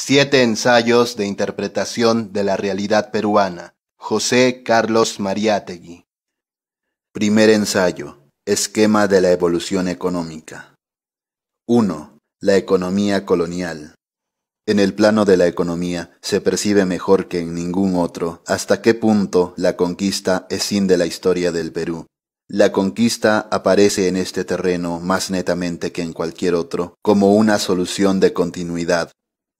Siete ensayos de interpretación de la realidad peruana. José Carlos Mariátegui. Primer ensayo. Esquema de la evolución económica. 1. La economía colonial. En el plano de la economía se percibe mejor que en ningún otro hasta qué punto la conquista es sin de la historia del Perú. La conquista aparece en este terreno más netamente que en cualquier otro como una solución de continuidad,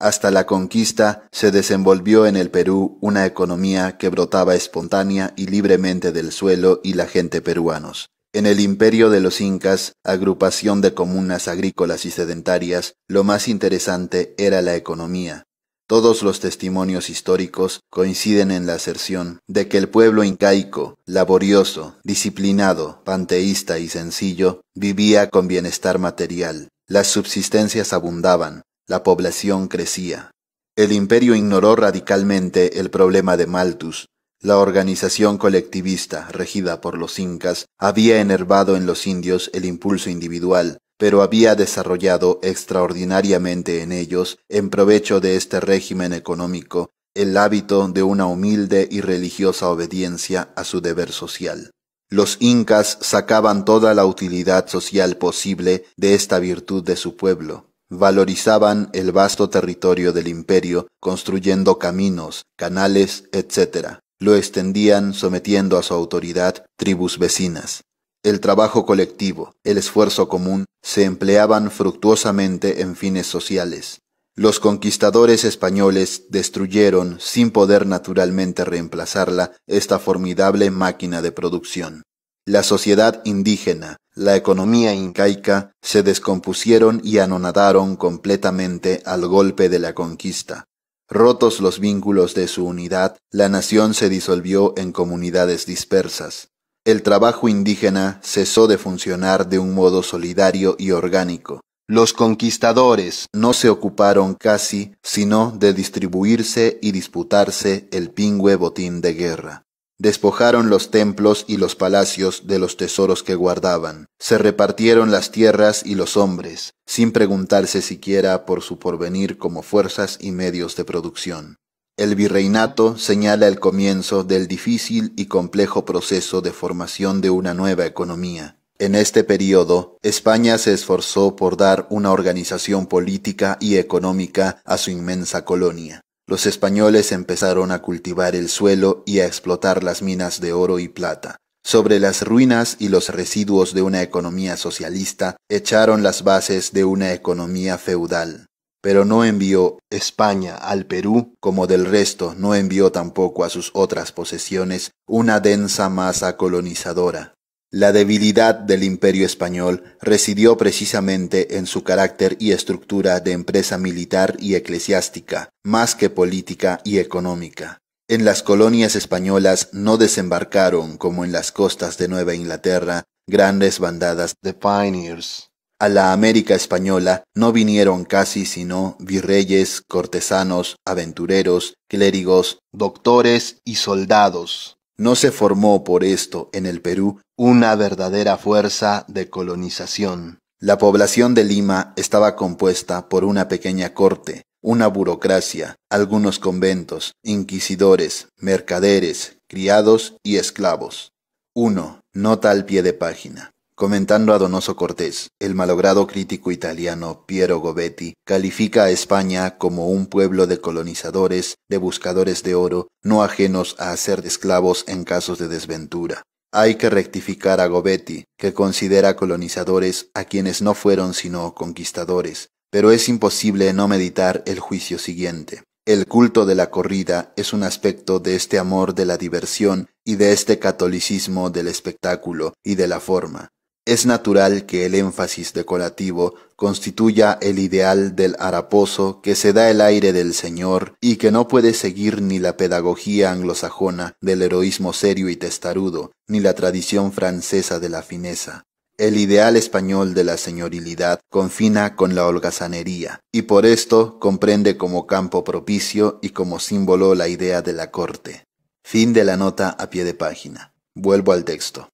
hasta la conquista se desenvolvió en el Perú una economía que brotaba espontánea y libremente del suelo y la gente peruanos. En el imperio de los incas, agrupación de comunas agrícolas y sedentarias, lo más interesante era la economía. Todos los testimonios históricos coinciden en la aserción de que el pueblo incaico, laborioso, disciplinado, panteísta y sencillo, vivía con bienestar material. Las subsistencias abundaban, la población crecía. El imperio ignoró radicalmente el problema de Malthus. La organización colectivista, regida por los incas, había enervado en los indios el impulso individual, pero había desarrollado extraordinariamente en ellos, en provecho de este régimen económico, el hábito de una humilde y religiosa obediencia a su deber social. Los incas sacaban toda la utilidad social posible de esta virtud de su pueblo, valorizaban el vasto territorio del imperio construyendo caminos, canales, etc. Lo extendían sometiendo a su autoridad tribus vecinas. El trabajo colectivo, el esfuerzo común, se empleaban fructuosamente en fines sociales. Los conquistadores españoles destruyeron, sin poder naturalmente reemplazarla, esta formidable máquina de producción la sociedad indígena, la economía incaica se descompusieron y anonadaron completamente al golpe de la conquista. Rotos los vínculos de su unidad, la nación se disolvió en comunidades dispersas. El trabajo indígena cesó de funcionar de un modo solidario y orgánico. Los conquistadores no se ocuparon casi sino de distribuirse y disputarse el pingüe botín de guerra. Despojaron los templos y los palacios de los tesoros que guardaban. Se repartieron las tierras y los hombres, sin preguntarse siquiera por su porvenir como fuerzas y medios de producción. El virreinato señala el comienzo del difícil y complejo proceso de formación de una nueva economía. En este periodo, España se esforzó por dar una organización política y económica a su inmensa colonia. Los españoles empezaron a cultivar el suelo y a explotar las minas de oro y plata. Sobre las ruinas y los residuos de una economía socialista echaron las bases de una economía feudal. Pero no envió España al Perú, como del resto no envió tampoco a sus otras posesiones, una densa masa colonizadora. La debilidad del Imperio español residió precisamente en su carácter y estructura de empresa militar y eclesiástica, más que política y económica. En las colonias españolas no desembarcaron, como en las costas de Nueva Inglaterra, grandes bandadas de pioneers. A la América española no vinieron casi sino virreyes, cortesanos, aventureros, clérigos, doctores y soldados. No se formó por esto en el Perú una verdadera fuerza de colonización. La población de Lima estaba compuesta por una pequeña corte, una burocracia, algunos conventos, inquisidores, mercaderes, criados y esclavos. 1. Nota al pie de página. Comentando a Donoso Cortés, el malogrado crítico italiano Piero Gobetti califica a España como un pueblo de colonizadores, de buscadores de oro, no ajenos a hacer esclavos en casos de desventura. Hay que rectificar a Gobetti, que considera colonizadores a quienes no fueron sino conquistadores, pero es imposible no meditar el juicio siguiente. El culto de la corrida es un aspecto de este amor de la diversión y de este catolicismo del espectáculo y de la forma, es natural que el énfasis decorativo constituya el ideal del haraposo que se da el aire del Señor y que no puede seguir ni la pedagogía anglosajona del heroísmo serio y testarudo, ni la tradición francesa de la fineza. El ideal español de la señorilidad confina con la holgazanería, y por esto comprende como campo propicio y como símbolo la idea de la corte. Fin de la nota a pie de página. Vuelvo al texto.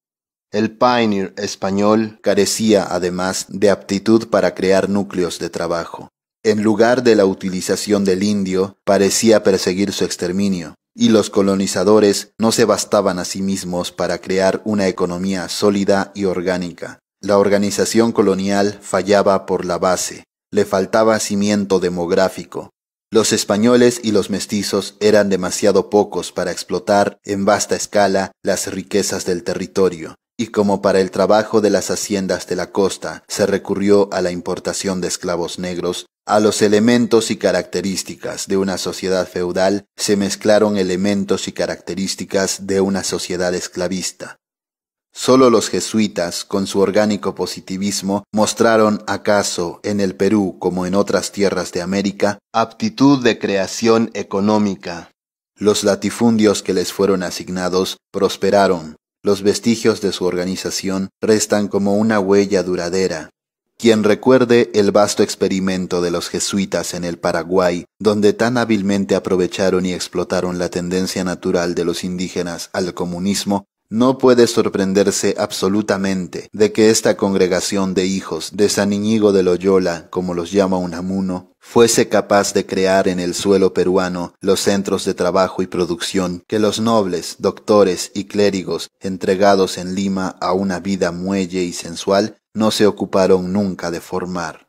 El pioneer español carecía además de aptitud para crear núcleos de trabajo. En lugar de la utilización del indio, parecía perseguir su exterminio, y los colonizadores no se bastaban a sí mismos para crear una economía sólida y orgánica. La organización colonial fallaba por la base, le faltaba cimiento demográfico. Los españoles y los mestizos eran demasiado pocos para explotar en vasta escala las riquezas del territorio, y como para el trabajo de las haciendas de la costa se recurrió a la importación de esclavos negros, a los elementos y características de una sociedad feudal se mezclaron elementos y características de una sociedad esclavista. Solo los jesuitas, con su orgánico positivismo, mostraron acaso, en el Perú como en otras tierras de América, aptitud de creación económica. Los latifundios que les fueron asignados prosperaron, los vestigios de su organización restan como una huella duradera. Quien recuerde el vasto experimento de los jesuitas en el Paraguay, donde tan hábilmente aprovecharon y explotaron la tendencia natural de los indígenas al comunismo, no puede sorprenderse absolutamente de que esta congregación de hijos de San Iñigo de Loyola, como los llama Unamuno, fuese capaz de crear en el suelo peruano los centros de trabajo y producción que los nobles, doctores y clérigos entregados en Lima a una vida muelle y sensual no se ocuparon nunca de formar.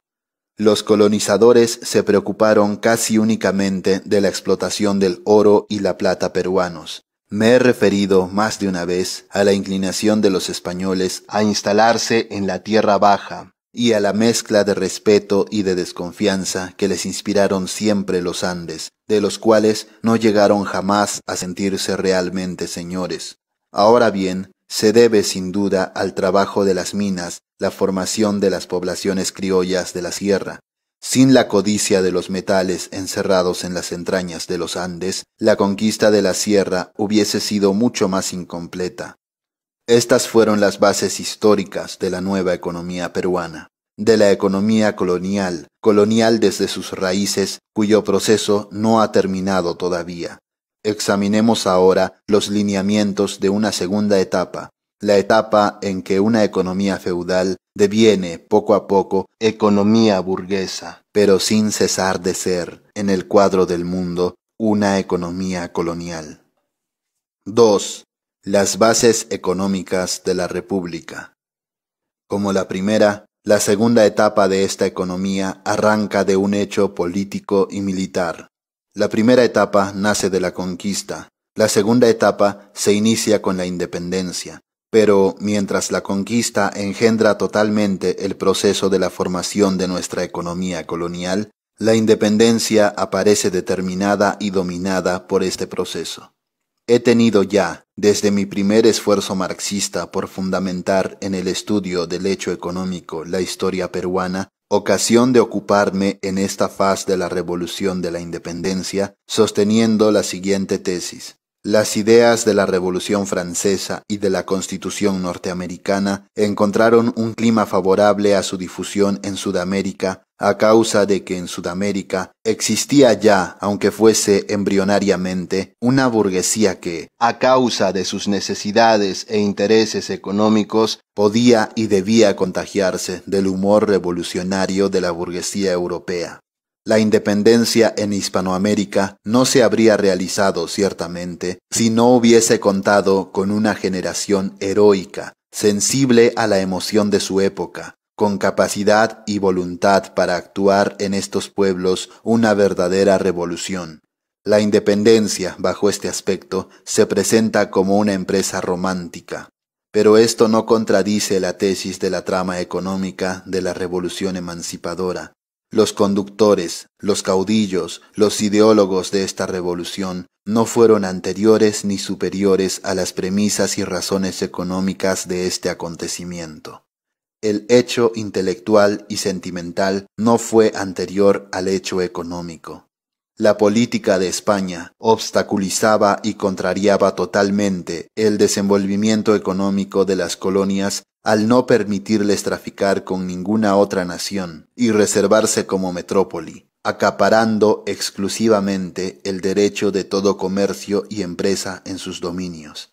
Los colonizadores se preocuparon casi únicamente de la explotación del oro y la plata peruanos, me he referido más de una vez a la inclinación de los españoles a instalarse en la tierra baja y a la mezcla de respeto y de desconfianza que les inspiraron siempre los Andes, de los cuales no llegaron jamás a sentirse realmente señores. Ahora bien, se debe sin duda al trabajo de las minas la formación de las poblaciones criollas de la sierra, sin la codicia de los metales encerrados en las entrañas de los Andes, la conquista de la sierra hubiese sido mucho más incompleta. Estas fueron las bases históricas de la nueva economía peruana, de la economía colonial, colonial desde sus raíces, cuyo proceso no ha terminado todavía. Examinemos ahora los lineamientos de una segunda etapa, la etapa en que una economía feudal deviene poco a poco economía burguesa, pero sin cesar de ser, en el cuadro del mundo, una economía colonial. 2. Las bases económicas de la República. Como la primera, la segunda etapa de esta economía arranca de un hecho político y militar. La primera etapa nace de la conquista, la segunda etapa se inicia con la independencia, pero mientras la conquista engendra totalmente el proceso de la formación de nuestra economía colonial, la independencia aparece determinada y dominada por este proceso. He tenido ya, desde mi primer esfuerzo marxista por fundamentar en el estudio del hecho económico la historia peruana, ocasión de ocuparme en esta faz de la revolución de la independencia, sosteniendo la siguiente tesis. Las ideas de la Revolución Francesa y de la Constitución norteamericana encontraron un clima favorable a su difusión en Sudamérica a causa de que en Sudamérica existía ya, aunque fuese embrionariamente, una burguesía que, a causa de sus necesidades e intereses económicos, podía y debía contagiarse del humor revolucionario de la burguesía europea. La independencia en Hispanoamérica no se habría realizado, ciertamente, si no hubiese contado con una generación heroica, sensible a la emoción de su época, con capacidad y voluntad para actuar en estos pueblos una verdadera revolución. La independencia, bajo este aspecto, se presenta como una empresa romántica. Pero esto no contradice la tesis de la trama económica de la revolución emancipadora, los conductores, los caudillos, los ideólogos de esta revolución no fueron anteriores ni superiores a las premisas y razones económicas de este acontecimiento. El hecho intelectual y sentimental no fue anterior al hecho económico. La política de España obstaculizaba y contrariaba totalmente el desenvolvimiento económico de las colonias al no permitirles traficar con ninguna otra nación y reservarse como metrópoli, acaparando exclusivamente el derecho de todo comercio y empresa en sus dominios.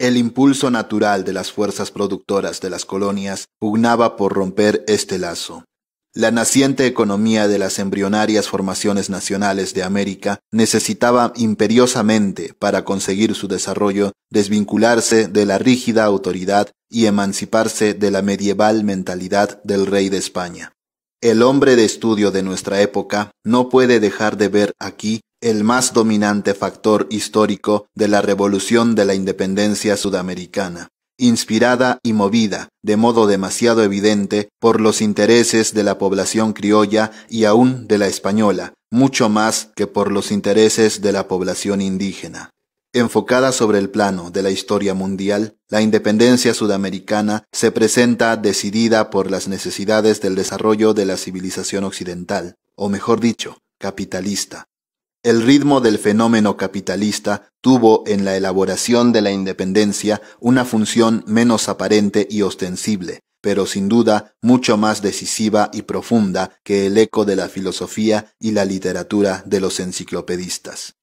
El impulso natural de las fuerzas productoras de las colonias pugnaba por romper este lazo, la naciente economía de las embrionarias formaciones nacionales de América necesitaba imperiosamente, para conseguir su desarrollo, desvincularse de la rígida autoridad y emanciparse de la medieval mentalidad del rey de España. El hombre de estudio de nuestra época no puede dejar de ver aquí el más dominante factor histórico de la revolución de la independencia sudamericana inspirada y movida, de modo demasiado evidente, por los intereses de la población criolla y aún de la española, mucho más que por los intereses de la población indígena. Enfocada sobre el plano de la historia mundial, la independencia sudamericana se presenta decidida por las necesidades del desarrollo de la civilización occidental, o mejor dicho, capitalista, el ritmo del fenómeno capitalista tuvo en la elaboración de la independencia una función menos aparente y ostensible, pero sin duda mucho más decisiva y profunda que el eco de la filosofía y la literatura de los enciclopedistas.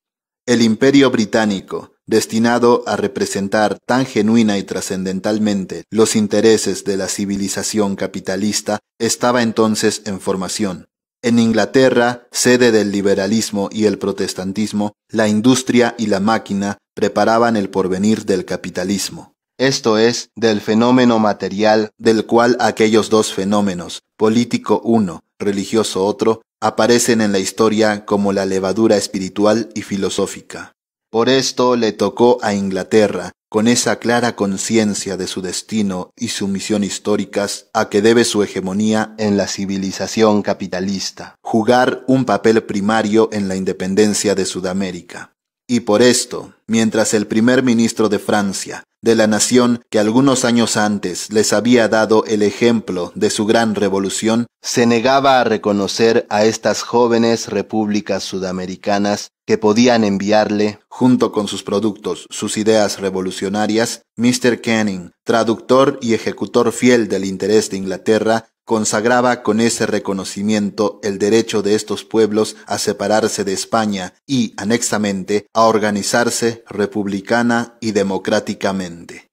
El imperio británico, destinado a representar tan genuina y trascendentalmente los intereses de la civilización capitalista, estaba entonces en formación, en Inglaterra, sede del liberalismo y el protestantismo, la industria y la máquina preparaban el porvenir del capitalismo, esto es, del fenómeno material del cual aquellos dos fenómenos, político uno, religioso otro, aparecen en la historia como la levadura espiritual y filosófica. Por esto le tocó a Inglaterra, con esa clara conciencia de su destino y su misión históricas a que debe su hegemonía en la civilización capitalista, jugar un papel primario en la independencia de Sudamérica. Y por esto, mientras el primer ministro de Francia, de la nación que algunos años antes les había dado el ejemplo de su gran revolución, se negaba a reconocer a estas jóvenes repúblicas sudamericanas que podían enviarle, junto con sus productos, sus ideas revolucionarias, Mr. Canning, traductor y ejecutor fiel del interés de Inglaterra, consagraba con ese reconocimiento el derecho de estos pueblos a separarse de España y, anexamente, a organizarse republicana y democráticamente.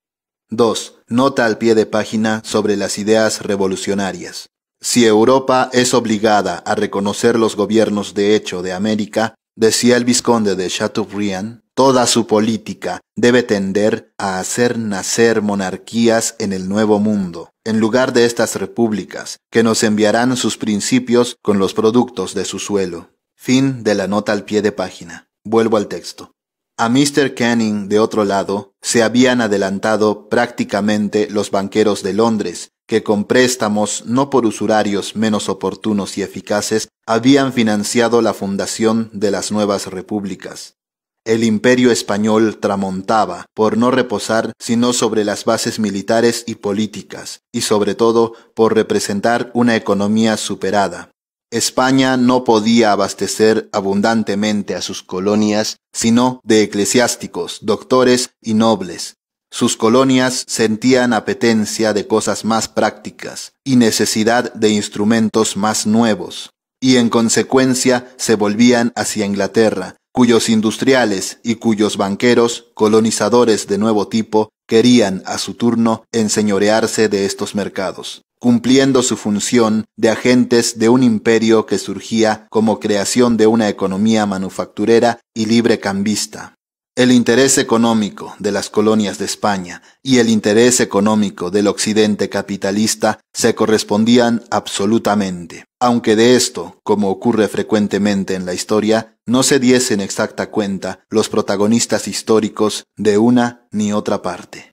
2. Nota al pie de página sobre las ideas revolucionarias. Si Europa es obligada a reconocer los gobiernos de hecho de América, Decía el vizconde de Chateaubriand, toda su política debe tender a hacer nacer monarquías en el nuevo mundo, en lugar de estas repúblicas, que nos enviarán sus principios con los productos de su suelo. Fin de la nota al pie de página. Vuelvo al texto. A Mr. Canning, de otro lado, se habían adelantado prácticamente los banqueros de Londres, que con préstamos no por usurarios menos oportunos y eficaces habían financiado la fundación de las nuevas repúblicas. El imperio español tramontaba por no reposar sino sobre las bases militares y políticas, y sobre todo por representar una economía superada. España no podía abastecer abundantemente a sus colonias sino de eclesiásticos, doctores y nobles, sus colonias sentían apetencia de cosas más prácticas y necesidad de instrumentos más nuevos, y en consecuencia se volvían hacia Inglaterra, cuyos industriales y cuyos banqueros, colonizadores de nuevo tipo, querían a su turno enseñorearse de estos mercados, cumpliendo su función de agentes de un imperio que surgía como creación de una economía manufacturera y libre cambista. El interés económico de las colonias de España y el interés económico del occidente capitalista se correspondían absolutamente, aunque de esto, como ocurre frecuentemente en la historia, no se diesen exacta cuenta los protagonistas históricos de una ni otra parte.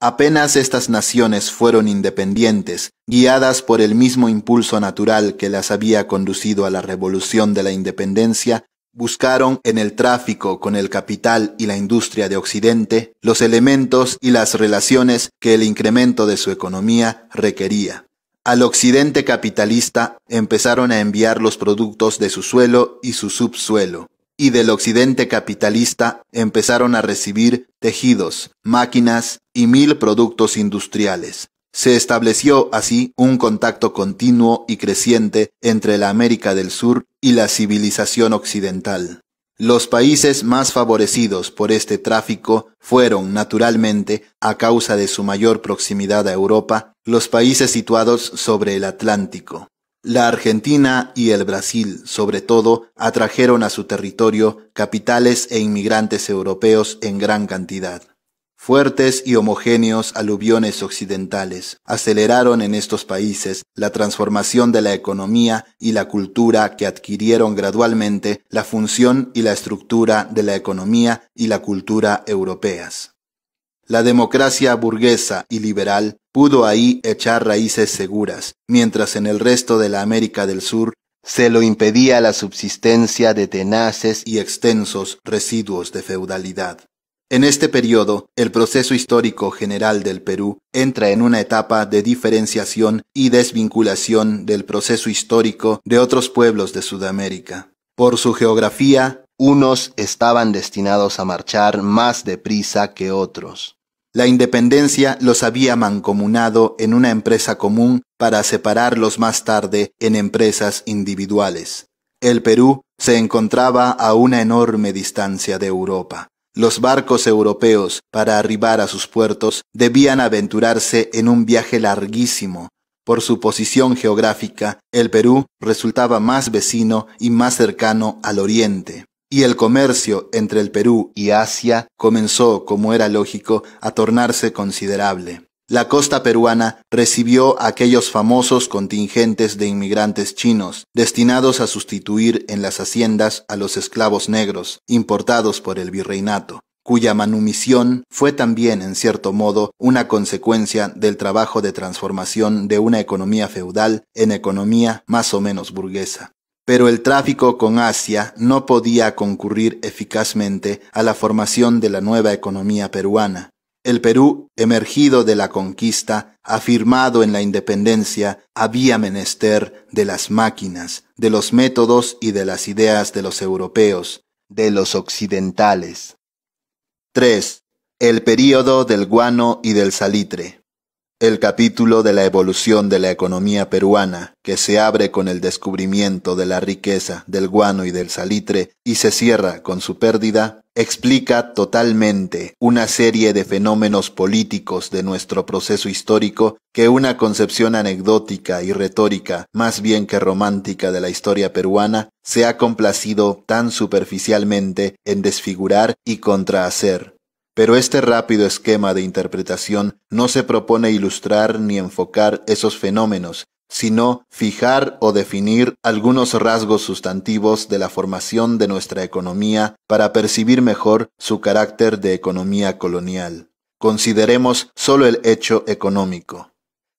Apenas estas naciones fueron independientes, guiadas por el mismo impulso natural que las había conducido a la Revolución de la Independencia, buscaron en el tráfico con el capital y la industria de Occidente los elementos y las relaciones que el incremento de su economía requería. Al Occidente capitalista empezaron a enviar los productos de su suelo y su subsuelo, y del Occidente capitalista empezaron a recibir tejidos, máquinas y mil productos industriales, se estableció así un contacto continuo y creciente entre la América del Sur y la civilización occidental. Los países más favorecidos por este tráfico fueron, naturalmente, a causa de su mayor proximidad a Europa, los países situados sobre el Atlántico. La Argentina y el Brasil, sobre todo, atrajeron a su territorio capitales e inmigrantes europeos en gran cantidad. Fuertes y homogéneos aluviones occidentales aceleraron en estos países la transformación de la economía y la cultura que adquirieron gradualmente la función y la estructura de la economía y la cultura europeas. La democracia burguesa y liberal pudo ahí echar raíces seguras, mientras en el resto de la América del Sur se lo impedía la subsistencia de tenaces y extensos residuos de feudalidad. En este periodo, el proceso histórico general del Perú entra en una etapa de diferenciación y desvinculación del proceso histórico de otros pueblos de Sudamérica. Por su geografía, unos estaban destinados a marchar más deprisa que otros. La independencia los había mancomunado en una empresa común para separarlos más tarde en empresas individuales. El Perú se encontraba a una enorme distancia de Europa. Los barcos europeos, para arribar a sus puertos, debían aventurarse en un viaje larguísimo. Por su posición geográfica, el Perú resultaba más vecino y más cercano al oriente, y el comercio entre el Perú y Asia comenzó, como era lógico, a tornarse considerable. La costa peruana recibió aquellos famosos contingentes de inmigrantes chinos, destinados a sustituir en las haciendas a los esclavos negros, importados por el virreinato, cuya manumisión fue también, en cierto modo, una consecuencia del trabajo de transformación de una economía feudal en economía más o menos burguesa. Pero el tráfico con Asia no podía concurrir eficazmente a la formación de la nueva economía peruana, el Perú, emergido de la conquista, afirmado en la independencia, había menester de las máquinas, de los métodos y de las ideas de los europeos, de los occidentales. 3. El período del guano y del salitre el capítulo de la evolución de la economía peruana, que se abre con el descubrimiento de la riqueza del guano y del salitre y se cierra con su pérdida, explica totalmente una serie de fenómenos políticos de nuestro proceso histórico que una concepción anecdótica y retórica, más bien que romántica de la historia peruana, se ha complacido tan superficialmente en desfigurar y contrahacer. Pero este rápido esquema de interpretación no se propone ilustrar ni enfocar esos fenómenos, sino fijar o definir algunos rasgos sustantivos de la formación de nuestra economía para percibir mejor su carácter de economía colonial. Consideremos solo el hecho económico.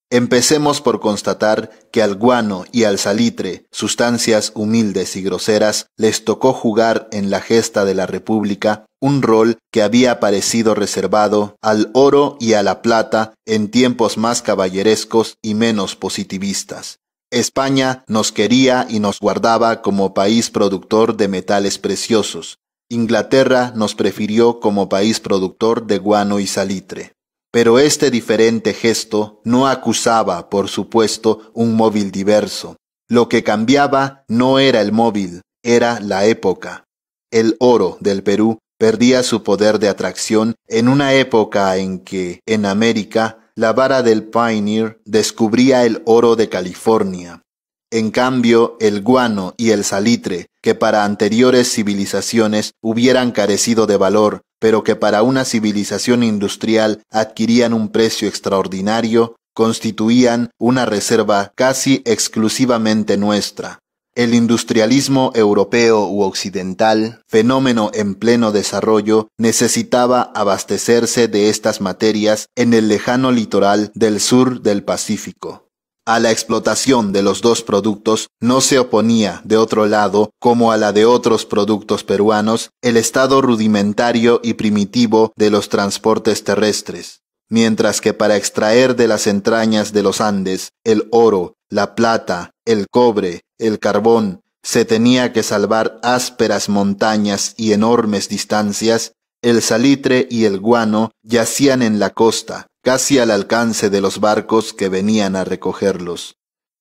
Empecemos por constatar que al guano y al salitre, sustancias humildes y groseras, les tocó jugar en la gesta de la República un rol que había parecido reservado al oro y a la plata en tiempos más caballerescos y menos positivistas. España nos quería y nos guardaba como país productor de metales preciosos. Inglaterra nos prefirió como país productor de guano y salitre. Pero este diferente gesto no acusaba, por supuesto, un móvil diverso. Lo que cambiaba no era el móvil, era la época. El oro del Perú perdía su poder de atracción en una época en que, en América, la vara del Pioneer descubría el oro de California. En cambio, el guano y el salitre, que para anteriores civilizaciones hubieran carecido de valor, pero que para una civilización industrial adquirían un precio extraordinario, constituían una reserva casi exclusivamente nuestra. El industrialismo europeo u occidental, fenómeno en pleno desarrollo, necesitaba abastecerse de estas materias en el lejano litoral del sur del Pacífico. A la explotación de los dos productos no se oponía, de otro lado, como a la de otros productos peruanos, el estado rudimentario y primitivo de los transportes terrestres mientras que para extraer de las entrañas de los Andes el oro, la plata, el cobre, el carbón, se tenía que salvar ásperas montañas y enormes distancias, el salitre y el guano yacían en la costa, casi al alcance de los barcos que venían a recogerlos.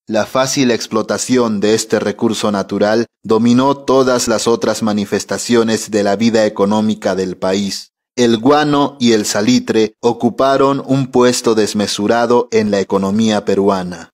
La fácil explotación de este recurso natural dominó todas las otras manifestaciones de la vida económica del país. El guano y el salitre ocuparon un puesto desmesurado en la economía peruana.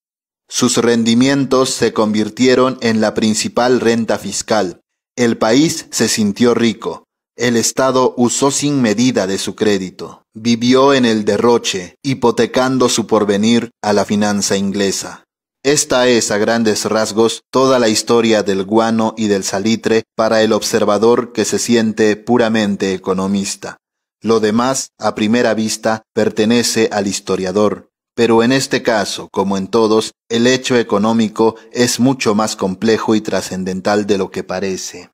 Sus rendimientos se convirtieron en la principal renta fiscal. El país se sintió rico, el Estado usó sin medida de su crédito, vivió en el derroche, hipotecando su porvenir a la finanza inglesa. Esta es, a grandes rasgos, toda la historia del guano y del salitre para el observador que se siente puramente economista. Lo demás, a primera vista, pertenece al historiador, pero en este caso, como en todos, el hecho económico es mucho más complejo y trascendental de lo que parece.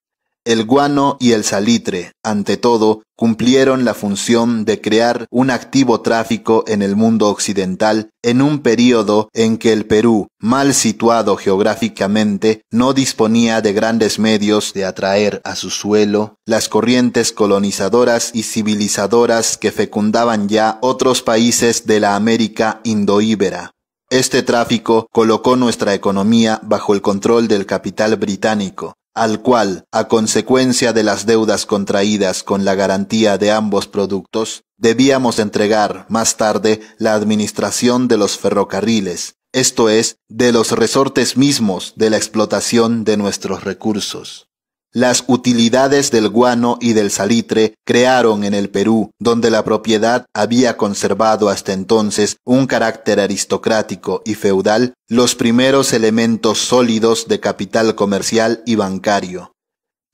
El guano y el salitre, ante todo, cumplieron la función de crear un activo tráfico en el mundo occidental en un período en que el Perú, mal situado geográficamente, no disponía de grandes medios de atraer a su suelo las corrientes colonizadoras y civilizadoras que fecundaban ya otros países de la América indoíbera. Este tráfico colocó nuestra economía bajo el control del capital británico, al cual, a consecuencia de las deudas contraídas con la garantía de ambos productos, debíamos entregar más tarde la administración de los ferrocarriles, esto es, de los resortes mismos de la explotación de nuestros recursos. Las utilidades del guano y del salitre crearon en el Perú, donde la propiedad había conservado hasta entonces un carácter aristocrático y feudal, los primeros elementos sólidos de capital comercial y bancario.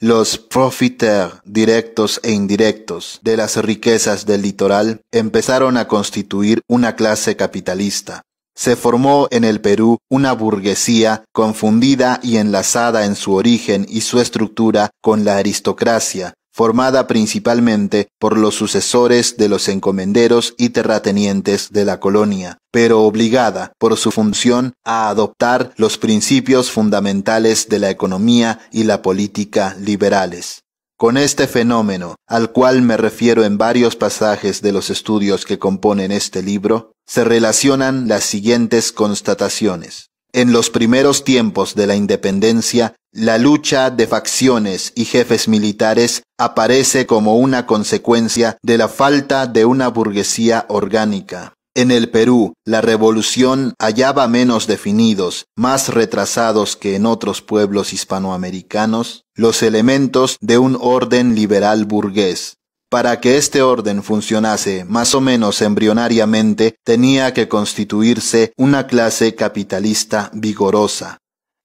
Los profiteurs directos e indirectos de las riquezas del litoral empezaron a constituir una clase capitalista, se formó en el Perú una burguesía confundida y enlazada en su origen y su estructura con la aristocracia, formada principalmente por los sucesores de los encomenderos y terratenientes de la colonia, pero obligada por su función a adoptar los principios fundamentales de la economía y la política liberales con este fenómeno, al cual me refiero en varios pasajes de los estudios que componen este libro, se relacionan las siguientes constataciones. En los primeros tiempos de la independencia, la lucha de facciones y jefes militares aparece como una consecuencia de la falta de una burguesía orgánica. En el Perú, la revolución hallaba menos definidos, más retrasados que en otros pueblos hispanoamericanos, los elementos de un orden liberal burgués. Para que este orden funcionase más o menos embrionariamente, tenía que constituirse una clase capitalista vigorosa.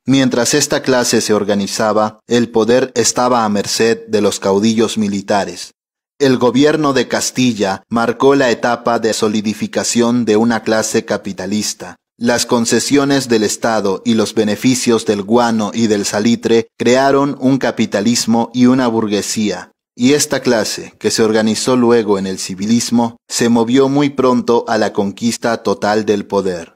Mientras esta clase se organizaba, el poder estaba a merced de los caudillos militares, el gobierno de Castilla marcó la etapa de solidificación de una clase capitalista. Las concesiones del Estado y los beneficios del guano y del salitre crearon un capitalismo y una burguesía, y esta clase, que se organizó luego en el civilismo, se movió muy pronto a la conquista total del poder.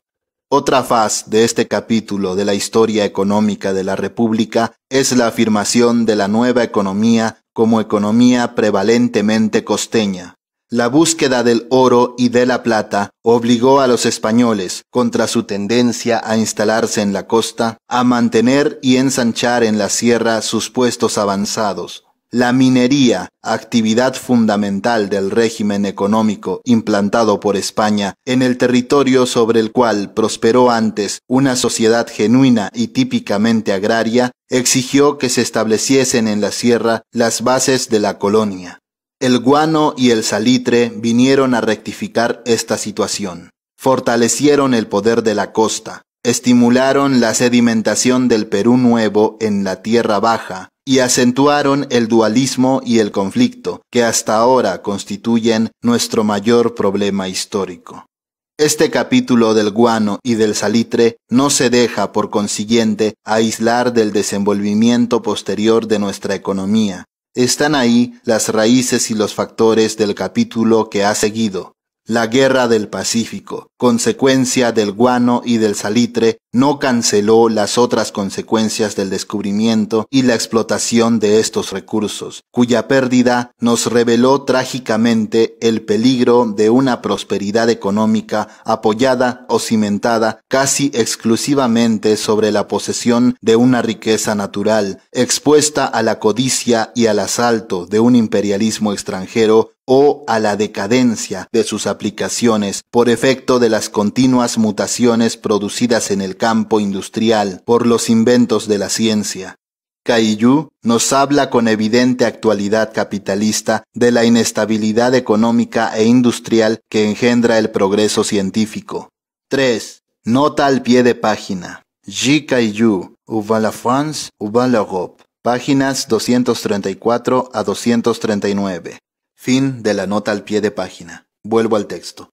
Otra faz de este capítulo de la historia económica de la República es la afirmación de la nueva economía como economía prevalentemente costeña. La búsqueda del oro y de la plata obligó a los españoles, contra su tendencia a instalarse en la costa, a mantener y ensanchar en la sierra sus puestos avanzados, la minería, actividad fundamental del régimen económico implantado por España en el territorio sobre el cual prosperó antes una sociedad genuina y típicamente agraria, exigió que se estableciesen en la sierra las bases de la colonia. El guano y el salitre vinieron a rectificar esta situación. Fortalecieron el poder de la costa, estimularon la sedimentación del Perú Nuevo en la tierra baja, y acentuaron el dualismo y el conflicto que hasta ahora constituyen nuestro mayor problema histórico. Este capítulo del guano y del salitre no se deja, por consiguiente, aislar del desenvolvimiento posterior de nuestra economía. Están ahí las raíces y los factores del capítulo que ha seguido. La guerra del Pacífico, consecuencia del guano y del salitre no canceló las otras consecuencias del descubrimiento y la explotación de estos recursos, cuya pérdida nos reveló trágicamente el peligro de una prosperidad económica apoyada o cimentada casi exclusivamente sobre la posesión de una riqueza natural, expuesta a la codicia y al asalto de un imperialismo extranjero o a la decadencia de sus aplicaciones por efecto de las continuas mutaciones producidas en el campo industrial, por los inventos de la ciencia. Caillou nos habla con evidente actualidad capitalista de la inestabilidad económica e industrial que engendra el progreso científico. 3. Nota al pie de página. J. Caillou, Uva la France, l'Europe. Páginas 234 a 239. Fin de la nota al pie de página. Vuelvo al texto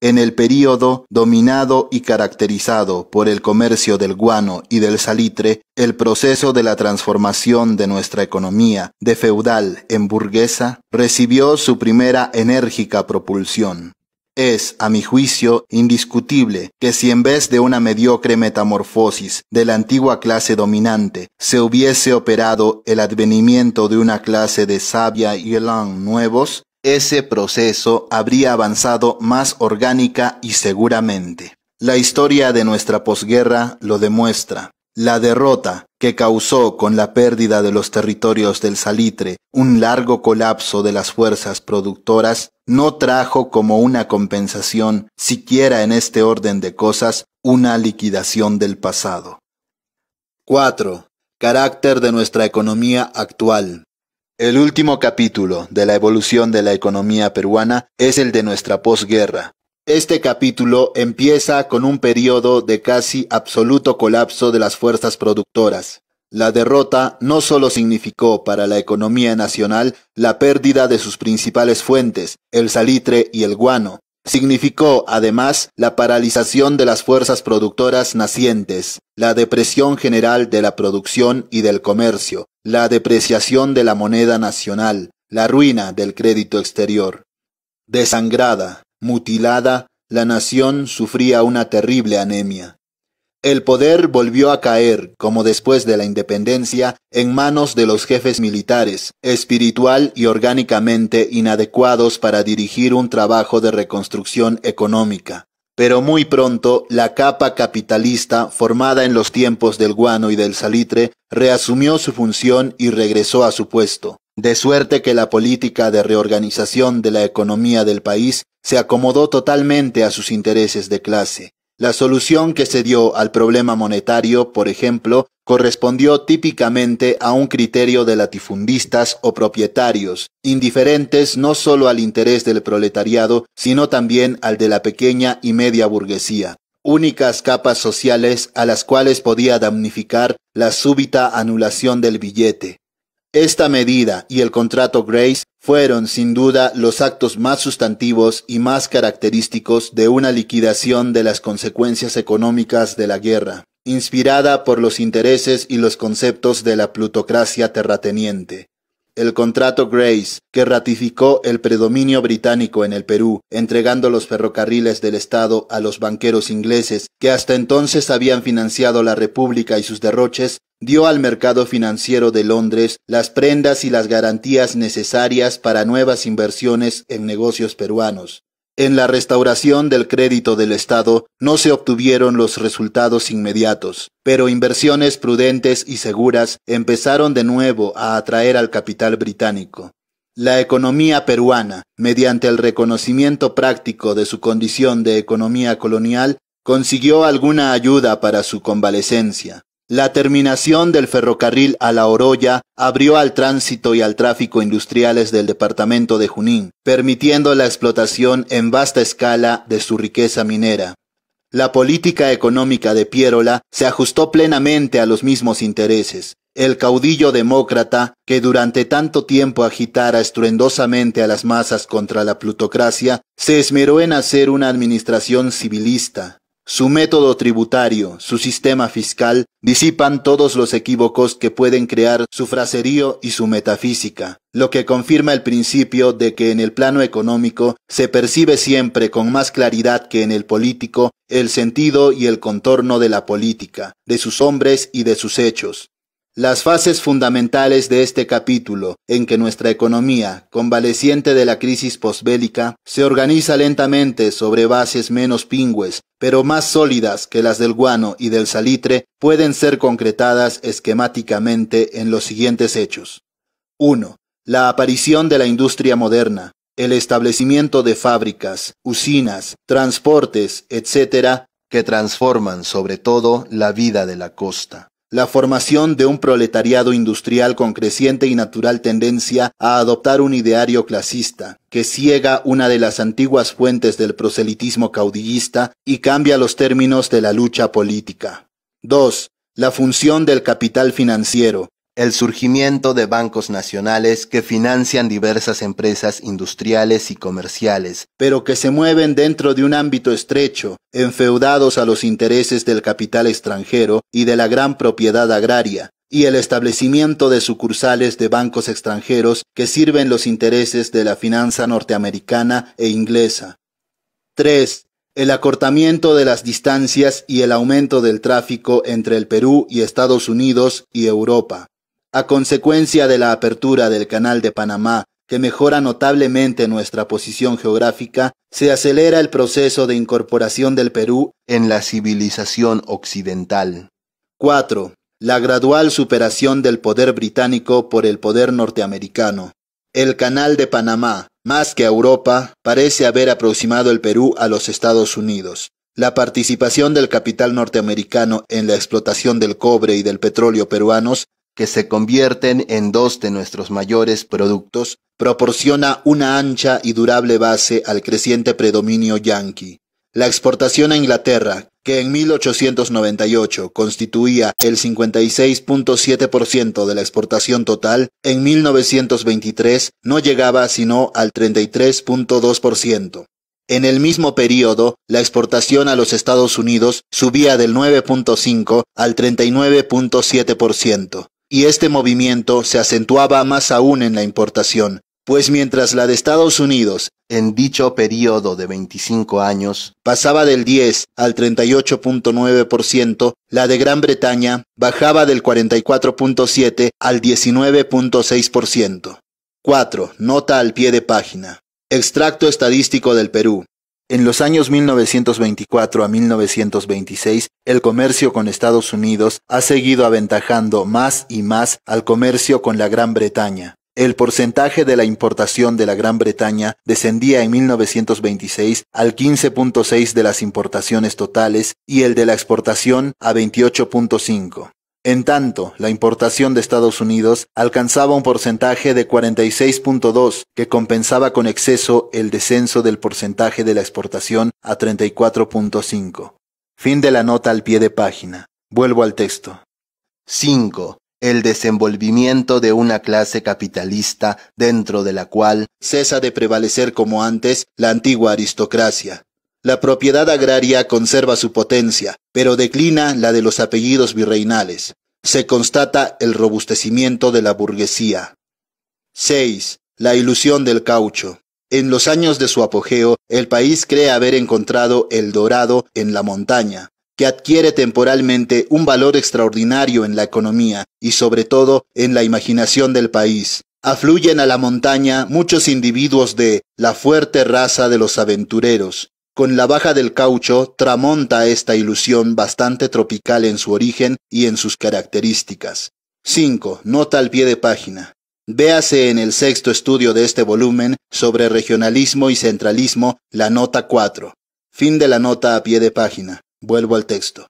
en el período dominado y caracterizado por el comercio del guano y del salitre, el proceso de la transformación de nuestra economía de feudal en burguesa recibió su primera enérgica propulsión. Es, a mi juicio, indiscutible que si en vez de una mediocre metamorfosis de la antigua clase dominante se hubiese operado el advenimiento de una clase de sabia y elan nuevos, ese proceso habría avanzado más orgánica y seguramente. La historia de nuestra posguerra lo demuestra. La derrota que causó con la pérdida de los territorios del salitre un largo colapso de las fuerzas productoras no trajo como una compensación, siquiera en este orden de cosas, una liquidación del pasado. 4. Carácter de nuestra economía actual. El último capítulo de la evolución de la economía peruana es el de nuestra posguerra. Este capítulo empieza con un periodo de casi absoluto colapso de las fuerzas productoras. La derrota no solo significó para la economía nacional la pérdida de sus principales fuentes, el salitre y el guano, Significó, además, la paralización de las fuerzas productoras nacientes, la depresión general de la producción y del comercio, la depreciación de la moneda nacional, la ruina del crédito exterior. Desangrada, mutilada, la nación sufría una terrible anemia. El poder volvió a caer, como después de la independencia, en manos de los jefes militares, espiritual y orgánicamente inadecuados para dirigir un trabajo de reconstrucción económica. Pero muy pronto, la capa capitalista, formada en los tiempos del guano y del salitre, reasumió su función y regresó a su puesto. De suerte que la política de reorganización de la economía del país se acomodó totalmente a sus intereses de clase. La solución que se dio al problema monetario, por ejemplo, correspondió típicamente a un criterio de latifundistas o propietarios, indiferentes no solo al interés del proletariado, sino también al de la pequeña y media burguesía, únicas capas sociales a las cuales podía damnificar la súbita anulación del billete, esta medida y el contrato Grace fueron sin duda los actos más sustantivos y más característicos de una liquidación de las consecuencias económicas de la guerra, inspirada por los intereses y los conceptos de la plutocracia terrateniente el contrato Grace, que ratificó el predominio británico en el Perú, entregando los ferrocarriles del Estado a los banqueros ingleses que hasta entonces habían financiado la República y sus derroches, dio al mercado financiero de Londres las prendas y las garantías necesarias para nuevas inversiones en negocios peruanos. En la restauración del crédito del Estado no se obtuvieron los resultados inmediatos, pero inversiones prudentes y seguras empezaron de nuevo a atraer al capital británico. La economía peruana, mediante el reconocimiento práctico de su condición de economía colonial, consiguió alguna ayuda para su convalecencia. La terminación del ferrocarril a La Oroya abrió al tránsito y al tráfico industriales del departamento de Junín, permitiendo la explotación en vasta escala de su riqueza minera. La política económica de Piérola se ajustó plenamente a los mismos intereses. El caudillo demócrata, que durante tanto tiempo agitara estruendosamente a las masas contra la plutocracia, se esmeró en hacer una administración civilista, su método tributario, su sistema fiscal, disipan todos los equívocos que pueden crear su fraserío y su metafísica, lo que confirma el principio de que en el plano económico se percibe siempre con más claridad que en el político el sentido y el contorno de la política, de sus hombres y de sus hechos, las fases fundamentales de este capítulo, en que nuestra economía, convaleciente de la crisis posbélica, se organiza lentamente sobre bases menos pingües, pero más sólidas que las del guano y del salitre, pueden ser concretadas esquemáticamente en los siguientes hechos. 1. La aparición de la industria moderna, el establecimiento de fábricas, usinas, transportes, etc., que transforman sobre todo la vida de la costa la formación de un proletariado industrial con creciente y natural tendencia a adoptar un ideario clasista, que ciega una de las antiguas fuentes del proselitismo caudillista y cambia los términos de la lucha política. 2. La función del capital financiero, el surgimiento de bancos nacionales que financian diversas empresas industriales y comerciales, pero que se mueven dentro de un ámbito estrecho, enfeudados a los intereses del capital extranjero y de la gran propiedad agraria, y el establecimiento de sucursales de bancos extranjeros que sirven los intereses de la finanza norteamericana e inglesa. 3. El acortamiento de las distancias y el aumento del tráfico entre el Perú y Estados Unidos y Europa a consecuencia de la apertura del Canal de Panamá, que mejora notablemente nuestra posición geográfica, se acelera el proceso de incorporación del Perú en la civilización occidental. 4. La gradual superación del poder británico por el poder norteamericano. El Canal de Panamá, más que a Europa, parece haber aproximado el Perú a los Estados Unidos. La participación del capital norteamericano en la explotación del cobre y del petróleo peruanos que se convierten en dos de nuestros mayores productos, proporciona una ancha y durable base al creciente predominio yanqui. La exportación a Inglaterra, que en 1898 constituía el 56.7% de la exportación total, en 1923 no llegaba sino al 33.2%. En el mismo periodo, la exportación a los Estados Unidos subía del 9.5 al 39.7%, y este movimiento se acentuaba más aún en la importación, pues mientras la de Estados Unidos, en dicho periodo de 25 años, pasaba del 10 al 38.9%, la de Gran Bretaña bajaba del 44.7 al 19.6%. 4. Nota al pie de página. Extracto estadístico del Perú. En los años 1924 a 1926, el comercio con Estados Unidos ha seguido aventajando más y más al comercio con la Gran Bretaña. El porcentaje de la importación de la Gran Bretaña descendía en 1926 al 15.6 de las importaciones totales y el de la exportación a 28.5. En tanto, la importación de Estados Unidos alcanzaba un porcentaje de 46.2, que compensaba con exceso el descenso del porcentaje de la exportación a 34.5. Fin de la nota al pie de página. Vuelvo al texto. 5. El desenvolvimiento de una clase capitalista dentro de la cual cesa de prevalecer como antes la antigua aristocracia, la propiedad agraria conserva su potencia, pero declina la de los apellidos virreinales. Se constata el robustecimiento de la burguesía. 6. La ilusión del caucho. En los años de su apogeo, el país cree haber encontrado el dorado en la montaña, que adquiere temporalmente un valor extraordinario en la economía y sobre todo en la imaginación del país. Afluyen a la montaña muchos individuos de la fuerte raza de los aventureros, con la baja del caucho, tramonta esta ilusión bastante tropical en su origen y en sus características. 5. Nota al pie de página. Véase en el sexto estudio de este volumen sobre regionalismo y centralismo, la nota 4. Fin de la nota a pie de página. Vuelvo al texto.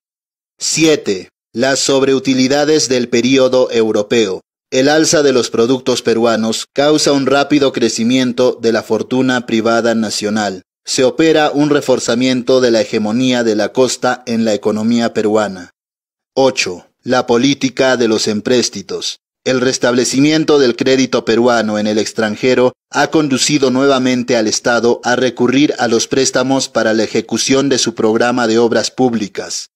7. Las sobreutilidades del período europeo. El alza de los productos peruanos causa un rápido crecimiento de la fortuna privada nacional se opera un reforzamiento de la hegemonía de la costa en la economía peruana. 8. La política de los empréstitos. El restablecimiento del crédito peruano en el extranjero ha conducido nuevamente al Estado a recurrir a los préstamos para la ejecución de su programa de obras públicas.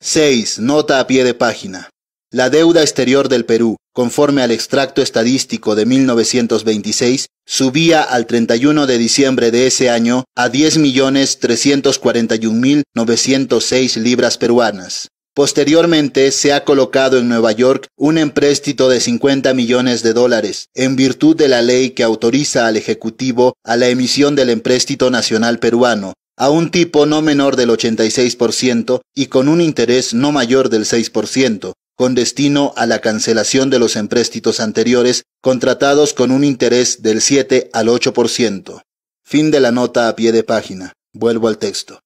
6. Nota a pie de página. La deuda exterior del Perú, conforme al extracto estadístico de 1926, subía al 31 de diciembre de ese año a 10.341.906 libras peruanas. Posteriormente se ha colocado en Nueva York un empréstito de 50 millones de dólares, en virtud de la ley que autoriza al Ejecutivo a la emisión del empréstito nacional peruano, a un tipo no menor del 86% y con un interés no mayor del 6%, con destino a la cancelación de los empréstitos anteriores contratados con un interés del 7 al 8%. Fin de la nota a pie de página. Vuelvo al texto.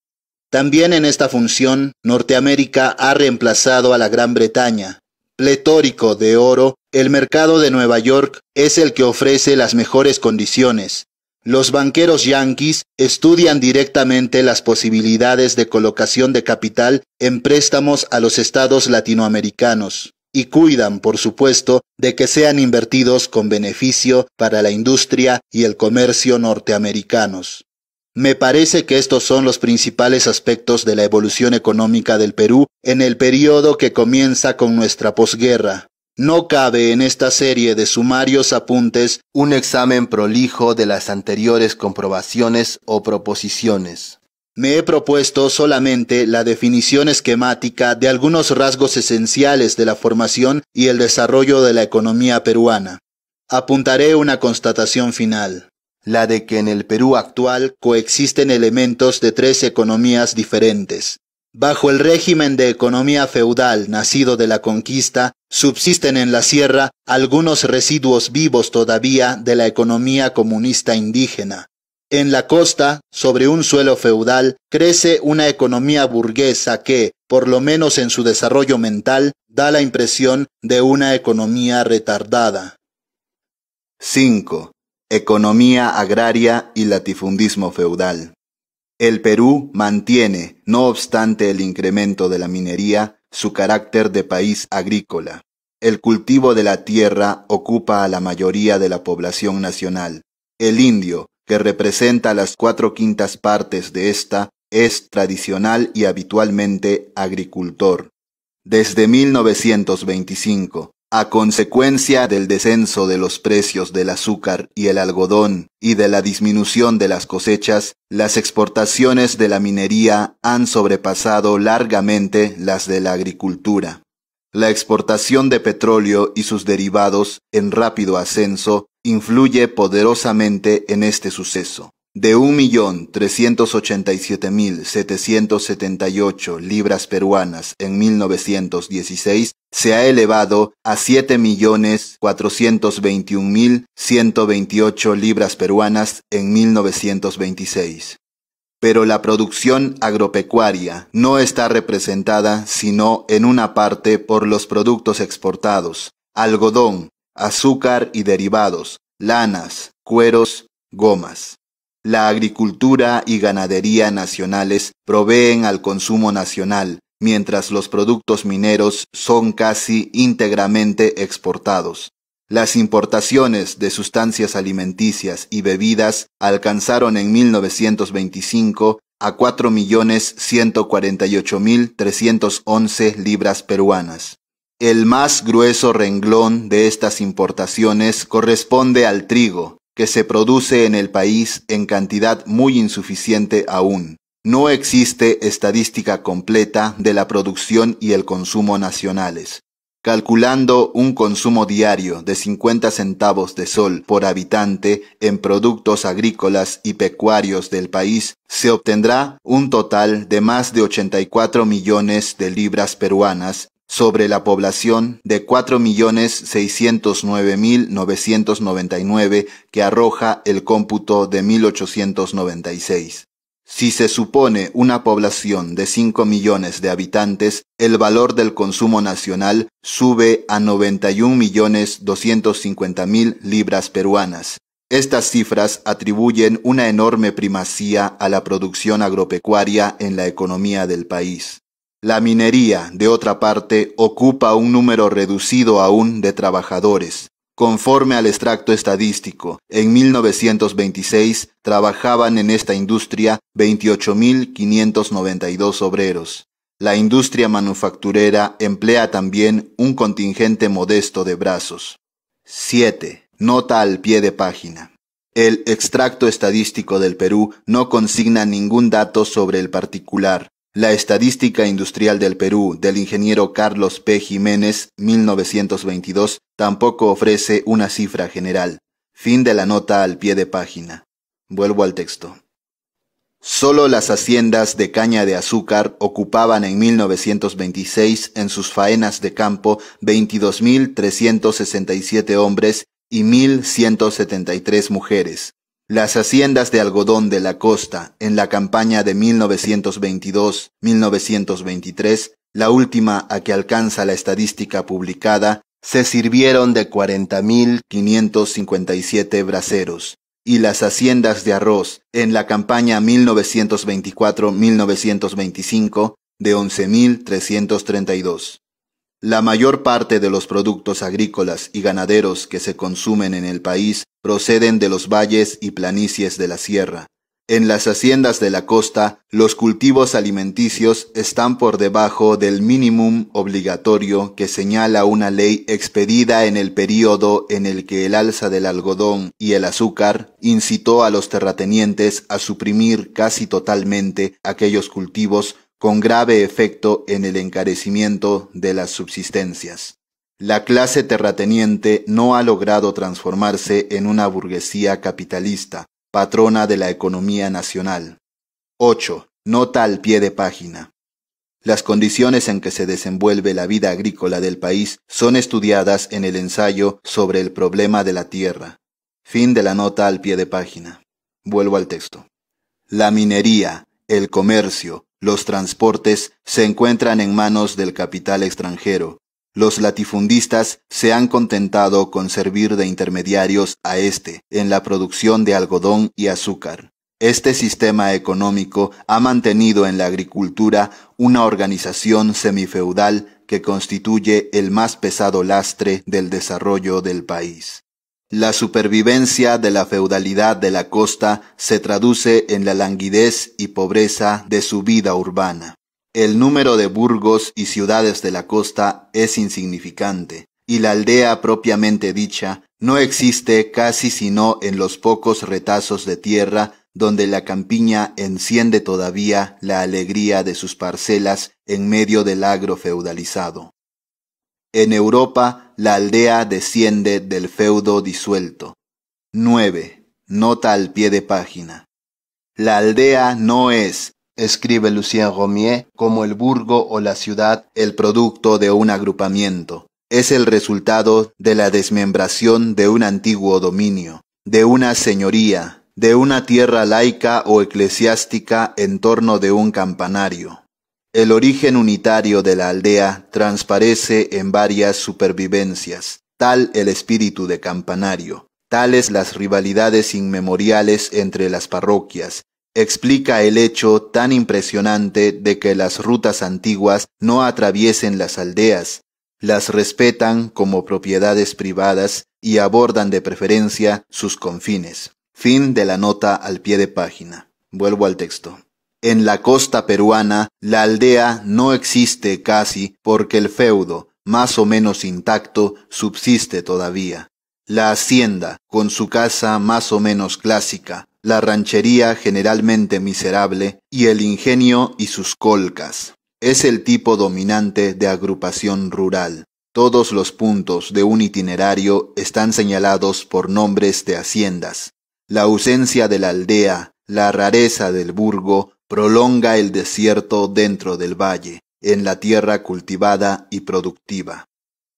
También en esta función, Norteamérica ha reemplazado a la Gran Bretaña. Pletórico de oro, el mercado de Nueva York es el que ofrece las mejores condiciones, los banqueros yanquis estudian directamente las posibilidades de colocación de capital en préstamos a los estados latinoamericanos y cuidan, por supuesto, de que sean invertidos con beneficio para la industria y el comercio norteamericanos. Me parece que estos son los principales aspectos de la evolución económica del Perú en el periodo que comienza con nuestra posguerra, no cabe en esta serie de sumarios apuntes un examen prolijo de las anteriores comprobaciones o proposiciones. Me he propuesto solamente la definición esquemática de algunos rasgos esenciales de la formación y el desarrollo de la economía peruana. Apuntaré una constatación final, la de que en el Perú actual coexisten elementos de tres economías diferentes, Bajo el régimen de economía feudal nacido de la conquista, subsisten en la sierra algunos residuos vivos todavía de la economía comunista indígena. En la costa, sobre un suelo feudal, crece una economía burguesa que, por lo menos en su desarrollo mental, da la impresión de una economía retardada. 5. Economía agraria y latifundismo feudal. El Perú mantiene, no obstante el incremento de la minería, su carácter de país agrícola. El cultivo de la tierra ocupa a la mayoría de la población nacional. El indio, que representa las cuatro quintas partes de esta, es tradicional y habitualmente agricultor. Desde 1925, a consecuencia del descenso de los precios del azúcar y el algodón y de la disminución de las cosechas, las exportaciones de la minería han sobrepasado largamente las de la agricultura. La exportación de petróleo y sus derivados, en rápido ascenso, influye poderosamente en este suceso de 1.387.778 libras peruanas en 1916 se ha elevado a 7.421.128 libras peruanas en 1926. Pero la producción agropecuaria no está representada sino en una parte por los productos exportados, algodón, azúcar y derivados, lanas, cueros, gomas. La agricultura y ganadería nacionales proveen al consumo nacional, mientras los productos mineros son casi íntegramente exportados. Las importaciones de sustancias alimenticias y bebidas alcanzaron en 1925 a 4.148.311 libras peruanas. El más grueso renglón de estas importaciones corresponde al trigo, se produce en el país en cantidad muy insuficiente aún. No existe estadística completa de la producción y el consumo nacionales. Calculando un consumo diario de 50 centavos de sol por habitante en productos agrícolas y pecuarios del país, se obtendrá un total de más de 84 millones de libras peruanas sobre la población de 4.609.999 que arroja el cómputo de 1896. Si se supone una población de 5 millones de habitantes, el valor del consumo nacional sube a 91.250.000 libras peruanas. Estas cifras atribuyen una enorme primacía a la producción agropecuaria en la economía del país. La minería, de otra parte, ocupa un número reducido aún de trabajadores. Conforme al extracto estadístico, en 1926 trabajaban en esta industria 28.592 obreros. La industria manufacturera emplea también un contingente modesto de brazos. 7. Nota al pie de página. El extracto estadístico del Perú no consigna ningún dato sobre el particular, la estadística industrial del Perú del ingeniero Carlos P. Jiménez, 1922, tampoco ofrece una cifra general. Fin de la nota al pie de página. Vuelvo al texto. Solo las haciendas de caña de azúcar ocupaban en 1926 en sus faenas de campo 22.367 hombres y 1.173 mujeres, las haciendas de algodón de la costa en la campaña de 1922-1923, la última a que alcanza la estadística publicada, se sirvieron de 40.557 braceros. y las haciendas de arroz en la campaña 1924-1925 de 11.332. La mayor parte de los productos agrícolas y ganaderos que se consumen en el país proceden de los valles y planicies de la sierra. En las haciendas de la costa, los cultivos alimenticios están por debajo del mínimo obligatorio que señala una ley expedida en el período en el que el alza del algodón y el azúcar incitó a los terratenientes a suprimir casi totalmente aquellos cultivos con grave efecto en el encarecimiento de las subsistencias. La clase terrateniente no ha logrado transformarse en una burguesía capitalista, patrona de la economía nacional. 8. Nota al pie de página. Las condiciones en que se desenvuelve la vida agrícola del país son estudiadas en el ensayo sobre el problema de la tierra. Fin de la nota al pie de página. Vuelvo al texto. La minería, el comercio, los transportes se encuentran en manos del capital extranjero. Los latifundistas se han contentado con servir de intermediarios a este en la producción de algodón y azúcar. Este sistema económico ha mantenido en la agricultura una organización semifeudal que constituye el más pesado lastre del desarrollo del país. La supervivencia de la feudalidad de la costa se traduce en la languidez y pobreza de su vida urbana. El número de burgos y ciudades de la costa es insignificante, y la aldea propiamente dicha no existe casi sino en los pocos retazos de tierra donde la campiña enciende todavía la alegría de sus parcelas en medio del agro feudalizado. En Europa, la aldea desciende del feudo disuelto. 9. Nota al pie de página. La aldea no es, escribe Lucien Romier, como el burgo o la ciudad, el producto de un agrupamiento. Es el resultado de la desmembración de un antiguo dominio, de una señoría, de una tierra laica o eclesiástica en torno de un campanario. El origen unitario de la aldea transparece en varias supervivencias, tal el espíritu de campanario, tales las rivalidades inmemoriales entre las parroquias, explica el hecho tan impresionante de que las rutas antiguas no atraviesen las aldeas, las respetan como propiedades privadas y abordan de preferencia sus confines. Fin de la nota al pie de página. Vuelvo al texto. En la costa peruana, la aldea no existe casi porque el feudo, más o menos intacto, subsiste todavía. La hacienda, con su casa más o menos clásica, la ranchería generalmente miserable y el ingenio y sus colcas. Es el tipo dominante de agrupación rural. Todos los puntos de un itinerario están señalados por nombres de haciendas. La ausencia de la aldea, la rareza del burgo prolonga el desierto dentro del valle, en la tierra cultivada y productiva.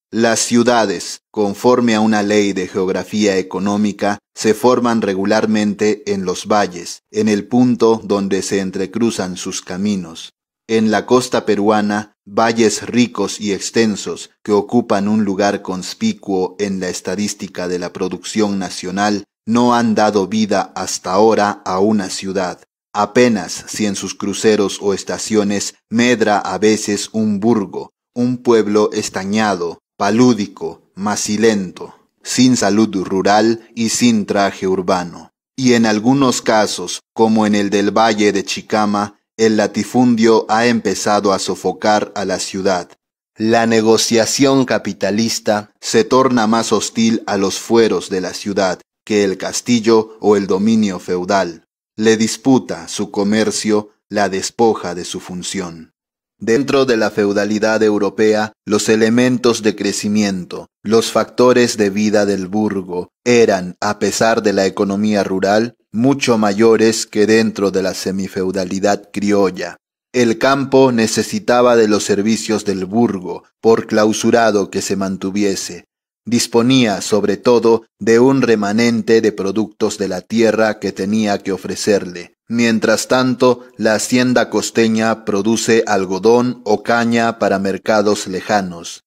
Las ciudades, conforme a una ley de geografía económica, se forman regularmente en los valles, en el punto donde se entrecruzan sus caminos. En la costa peruana, valles ricos y extensos que ocupan un lugar conspicuo en la estadística de la producción nacional no han dado vida hasta ahora a una ciudad, Apenas si en sus cruceros o estaciones medra a veces un burgo, un pueblo estañado, palúdico, macilento, sin salud rural y sin traje urbano. Y en algunos casos, como en el del Valle de Chicama, el latifundio ha empezado a sofocar a la ciudad. La negociación capitalista se torna más hostil a los fueros de la ciudad que el castillo o el dominio feudal le disputa su comercio, la despoja de su función. Dentro de la feudalidad europea, los elementos de crecimiento, los factores de vida del burgo, eran, a pesar de la economía rural, mucho mayores que dentro de la semifeudalidad criolla. El campo necesitaba de los servicios del burgo, por clausurado que se mantuviese, Disponía, sobre todo, de un remanente de productos de la tierra que tenía que ofrecerle. Mientras tanto, la hacienda costeña produce algodón o caña para mercados lejanos.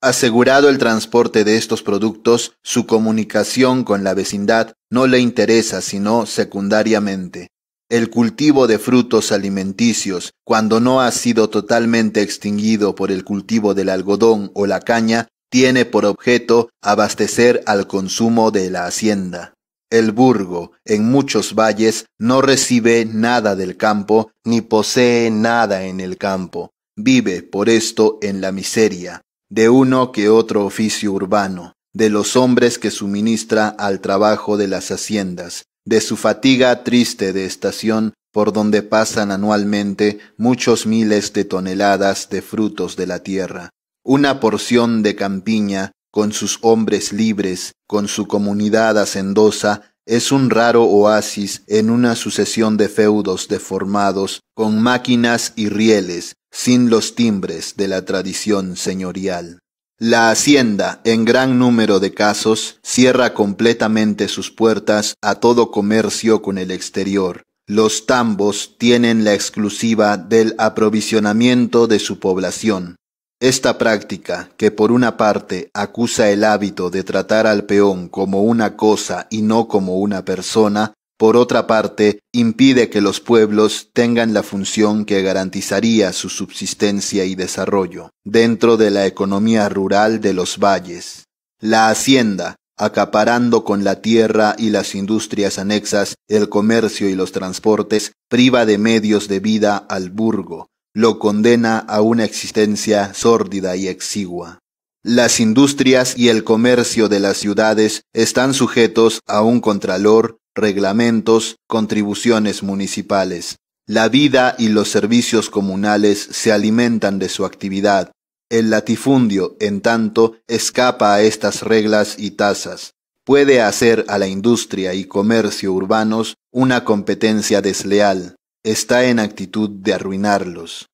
Asegurado el transporte de estos productos, su comunicación con la vecindad no le interesa sino secundariamente. El cultivo de frutos alimenticios, cuando no ha sido totalmente extinguido por el cultivo del algodón o la caña, tiene por objeto abastecer al consumo de la hacienda. El burgo, en muchos valles, no recibe nada del campo, ni posee nada en el campo. Vive, por esto, en la miseria, de uno que otro oficio urbano, de los hombres que suministra al trabajo de las haciendas, de su fatiga triste de estación por donde pasan anualmente muchos miles de toneladas de frutos de la tierra, una porción de campiña, con sus hombres libres, con su comunidad hacendosa, es un raro oasis en una sucesión de feudos deformados, con máquinas y rieles, sin los timbres de la tradición señorial. La hacienda, en gran número de casos, cierra completamente sus puertas a todo comercio con el exterior. Los tambos tienen la exclusiva del aprovisionamiento de su población. Esta práctica, que por una parte acusa el hábito de tratar al peón como una cosa y no como una persona, por otra parte impide que los pueblos tengan la función que garantizaría su subsistencia y desarrollo dentro de la economía rural de los valles. La hacienda, acaparando con la tierra y las industrias anexas, el comercio y los transportes, priva de medios de vida al burgo, lo condena a una existencia sórdida y exigua. Las industrias y el comercio de las ciudades están sujetos a un contralor, reglamentos, contribuciones municipales. La vida y los servicios comunales se alimentan de su actividad. El latifundio, en tanto, escapa a estas reglas y tasas. Puede hacer a la industria y comercio urbanos una competencia desleal, está en actitud de arruinarlos.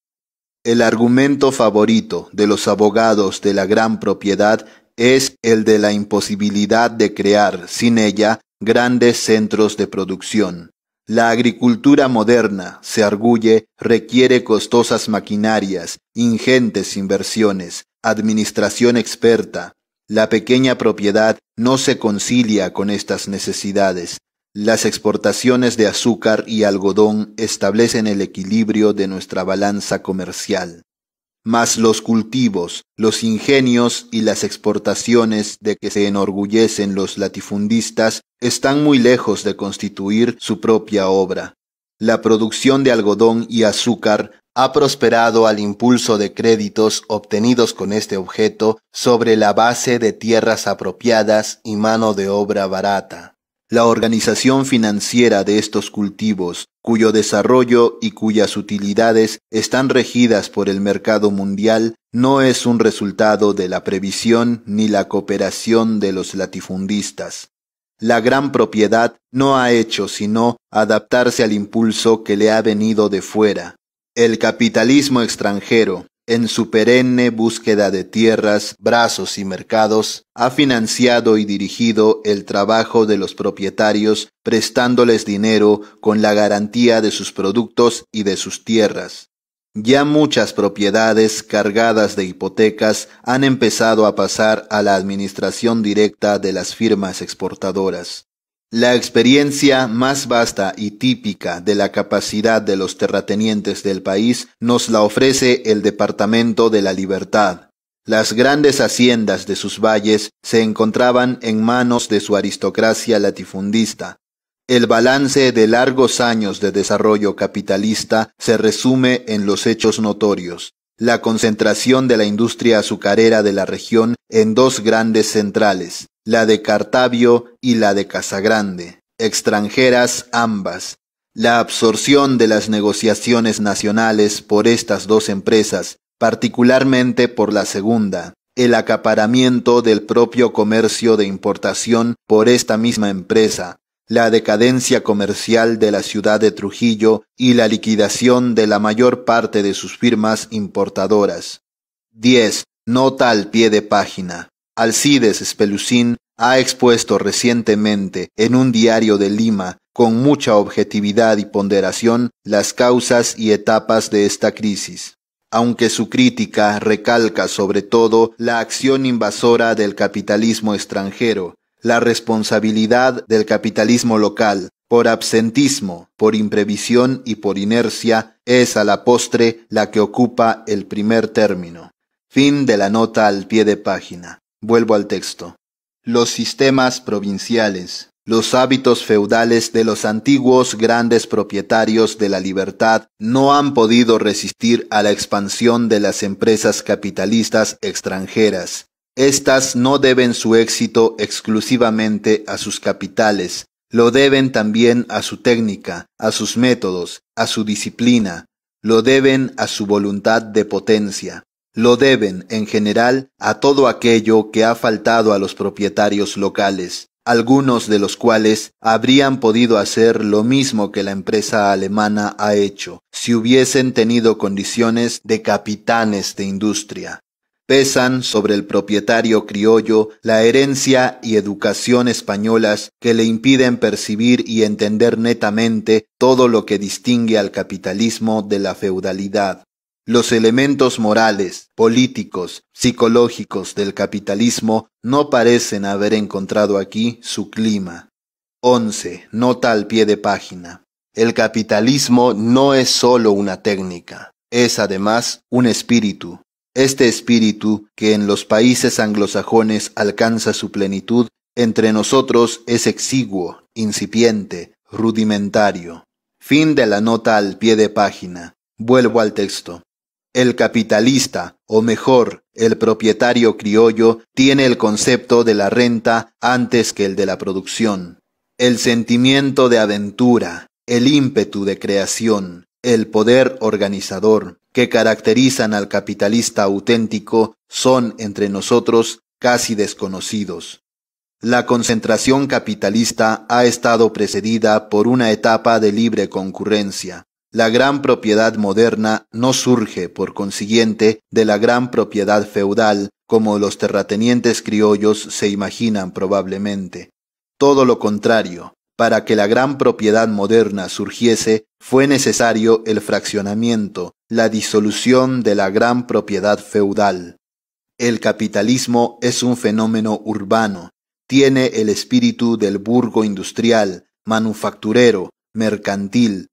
El argumento favorito de los abogados de la gran propiedad es el de la imposibilidad de crear, sin ella, grandes centros de producción. La agricultura moderna, se arguye, requiere costosas maquinarias, ingentes inversiones, administración experta. La pequeña propiedad no se concilia con estas necesidades, las exportaciones de azúcar y algodón establecen el equilibrio de nuestra balanza comercial, mas los cultivos, los ingenios y las exportaciones de que se enorgullecen los latifundistas están muy lejos de constituir su propia obra. La producción de algodón y azúcar ha prosperado al impulso de créditos obtenidos con este objeto sobre la base de tierras apropiadas y mano de obra barata. La organización financiera de estos cultivos, cuyo desarrollo y cuyas utilidades están regidas por el mercado mundial, no es un resultado de la previsión ni la cooperación de los latifundistas. La gran propiedad no ha hecho sino adaptarse al impulso que le ha venido de fuera. El capitalismo extranjero, en su perenne búsqueda de tierras, brazos y mercados, ha financiado y dirigido el trabajo de los propietarios prestándoles dinero con la garantía de sus productos y de sus tierras. Ya muchas propiedades cargadas de hipotecas han empezado a pasar a la administración directa de las firmas exportadoras. La experiencia más vasta y típica de la capacidad de los terratenientes del país nos la ofrece el Departamento de la Libertad. Las grandes haciendas de sus valles se encontraban en manos de su aristocracia latifundista. El balance de largos años de desarrollo capitalista se resume en los hechos notorios. La concentración de la industria azucarera de la región en dos grandes centrales, la de Cartavio y la de Casagrande, extranjeras ambas. La absorción de las negociaciones nacionales por estas dos empresas, particularmente por la segunda, el acaparamiento del propio comercio de importación por esta misma empresa, la decadencia comercial de la ciudad de Trujillo y la liquidación de la mayor parte de sus firmas importadoras. 10. Nota al pie de página. Alcides Spelusín ha expuesto recientemente en un diario de Lima con mucha objetividad y ponderación las causas y etapas de esta crisis aunque su crítica recalca sobre todo la acción invasora del capitalismo extranjero, la responsabilidad del capitalismo local, por absentismo, por imprevisión y por inercia, es a la postre la que ocupa el primer término. Fin de la nota al pie de página. Vuelvo al texto. Los sistemas provinciales, los hábitos feudales de los antiguos grandes propietarios de la libertad no han podido resistir a la expansión de las empresas capitalistas extranjeras. Estas no deben su éxito exclusivamente a sus capitales, lo deben también a su técnica, a sus métodos, a su disciplina, lo deben a su voluntad de potencia lo deben, en general, a todo aquello que ha faltado a los propietarios locales, algunos de los cuales habrían podido hacer lo mismo que la empresa alemana ha hecho, si hubiesen tenido condiciones de capitanes de industria. Pesan sobre el propietario criollo la herencia y educación españolas que le impiden percibir y entender netamente todo lo que distingue al capitalismo de la feudalidad los elementos morales, políticos, psicológicos del capitalismo no parecen haber encontrado aquí su clima. 11. Nota al pie de página. El capitalismo no es sólo una técnica, es además un espíritu. Este espíritu, que en los países anglosajones alcanza su plenitud, entre nosotros es exiguo, incipiente, rudimentario. Fin de la nota al pie de página. Vuelvo al texto. El capitalista, o mejor, el propietario criollo, tiene el concepto de la renta antes que el de la producción. El sentimiento de aventura, el ímpetu de creación, el poder organizador que caracterizan al capitalista auténtico son entre nosotros casi desconocidos. La concentración capitalista ha estado precedida por una etapa de libre concurrencia, la gran propiedad moderna no surge, por consiguiente, de la gran propiedad feudal, como los terratenientes criollos se imaginan probablemente. Todo lo contrario, para que la gran propiedad moderna surgiese, fue necesario el fraccionamiento, la disolución de la gran propiedad feudal. El capitalismo es un fenómeno urbano, tiene el espíritu del burgo industrial, manufacturero, mercantil,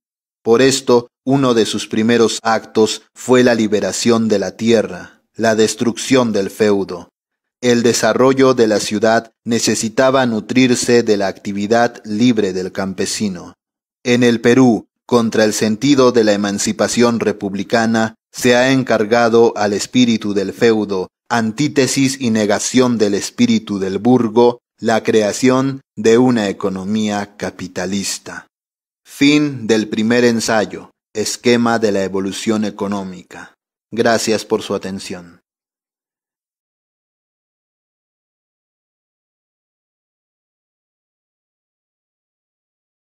por esto, uno de sus primeros actos fue la liberación de la tierra, la destrucción del feudo. El desarrollo de la ciudad necesitaba nutrirse de la actividad libre del campesino. En el Perú, contra el sentido de la emancipación republicana, se ha encargado al espíritu del feudo, antítesis y negación del espíritu del burgo, la creación de una economía capitalista. Fin del primer ensayo. Esquema de la evolución económica. Gracias por su atención.